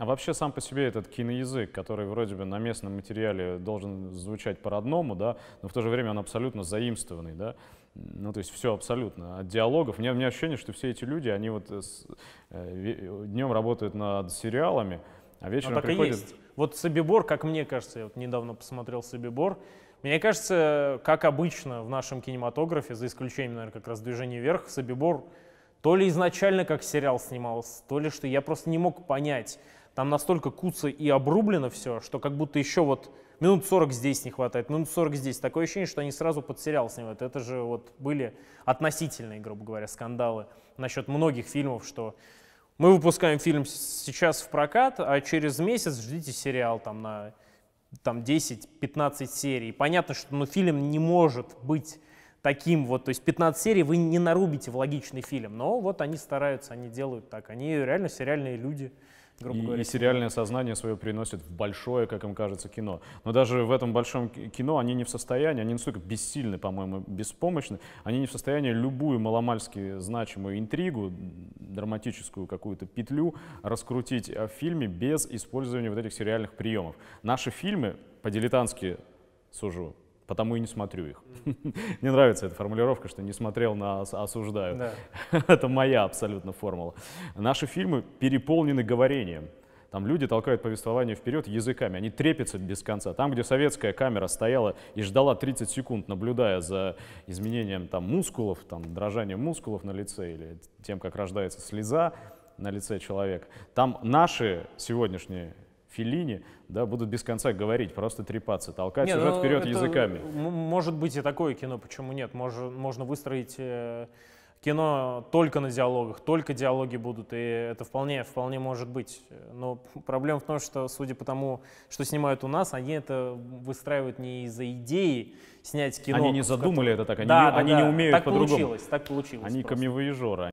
А вообще сам по себе этот киноязык, который вроде бы на местном материале должен звучать по-родному, да, но в то же время он абсолютно заимствованный, да, ну, то есть все абсолютно. От диалогов. У меня, у меня ощущение, что все эти люди, они вот с, э, днем работают над сериалами, а вечером ну, так приходят... И есть. Вот Собибор, как мне кажется, я вот недавно посмотрел Собибор, мне кажется, как обычно в нашем кинематографе, за исключением, наверное, как раз движения вверх», Собибор то ли изначально как сериал снимался, то ли что, я просто не мог понять. Там настолько куца и обрублено все, что как будто еще вот минут 40 здесь не хватает, минут 40 здесь. Такое ощущение, что они сразу под сериал снимают. Это же вот были относительные, грубо говоря, скандалы насчет многих фильмов, что мы выпускаем фильм сейчас в прокат, а через месяц ждите сериал там на там 10-15 серий. Понятно, что ну, фильм не может быть таким вот, то есть 15 серий вы не нарубите в логичный фильм, но вот они стараются, они делают так, они реально сериальные люди грубо и, говоря. И сериальное сознание свое приносит в большое, как им кажется, кино. Но даже в этом большом кино они не в состоянии, они настолько бессильны, по-моему, беспомощны, они не в состоянии любую маломальски значимую интригу, драматическую какую-то петлю раскрутить а в фильме без использования вот этих сериальных приемов. Наши фильмы по-дилетантски сужу, потому и не смотрю их. Мне нравится эта формулировка, что не смотрел на осуждаю. Это моя абсолютно формула. Наши фильмы переполнены говорением. Там люди толкают повествование вперед языками, они трепятся без конца. Там, где советская камера стояла и ждала 30 секунд, наблюдая за изменением там, мускулов, там, дрожанием мускулов на лице или тем, как рождается слеза на лице человека, там наши сегодняшние Филини, да, будут без конца говорить, просто трепаться, толкать нет, сюжет ну, вперед языками. Может быть и такое кино, почему нет? Можно, можно выстроить э, кино только на диалогах, только диалоги будут, и это вполне, вполне может быть. Но проблема в том, что, судя по тому, что снимают у нас, они это выстраивают не из-за идеи снять кино. Они не задумали это так, они, да, не, да, они да. не умеют так по-другому. Так получилось, так получилось. Они камевоежеры.